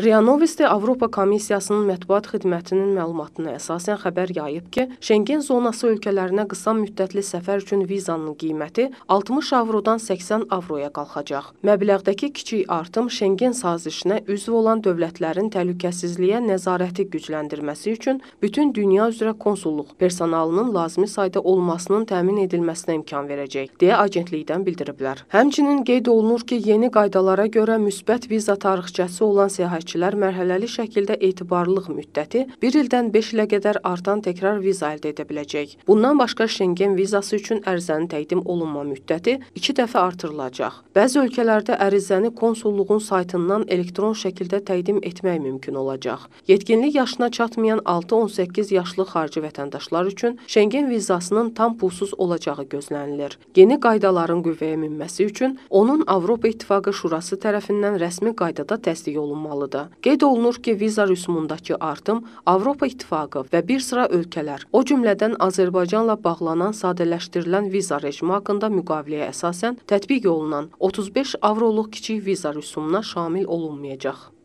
RIA Novosti Avropa Komissiyasının mətbuat xidmətinin məlumatına əsasən xəbər yayıb ki, Şengen zonası ölkələrinə qısa müddətli səfər üçün vizanın qiyməti 60 avrodan 80 avroya qalxacaq. Məbləğdəki kiçik artım Şengen sazişinə üzv olan dövlətlərin təhlükəsizliyə nəzarəti gücləndirməsi üçün bütün dünya üzrə konsulluq personalının lazımi sayda olmasının təmin edilməsinə imkan verəcək, deyə agentlikdən bildiriblər. Həmçinin qeyd olunur ki, yeni qaydalara görə müsbət viza tarixçəsi olan səyahətçilər işçilər mərhələli şəkildə etibarlıq müddəti 1 ildən 5 ilə qədər artan təkrar viza əldə edə biləcək. Bundan başqa Şengen vizası üçün ərizənin təqdim olunma müddəti 2 dəfə artırılacaq. Bəzi ölkələrdə ərizəni konsulluğun saytından elektron şəkildə təqdim etmək mümkün olacaq. Yetkinlik yaşına çatmayan 6-18 yaşlı xarici vətəndaşlar üçün Şengen vizasının tam pulsuz olacağı gözlənilir. Yeni qaydaların qüvvəyə minməsi üçün onun Avropa İttifaqı Şurası tərəfindən rəsmi qaydada təsdiq olunmalıdır olmalıdır. Qeyd olunur ki, viza rüsumundakı artım Avropa İttifaqı və bir sıra ölkələr, o cümlədən Azərbaycanla bağlanan sadələşdirilən viza rejimi haqqında müqaviləyə əsasən tətbiq olunan 35 avroluq kiçik viza rüsumuna şamil olunmayacaq.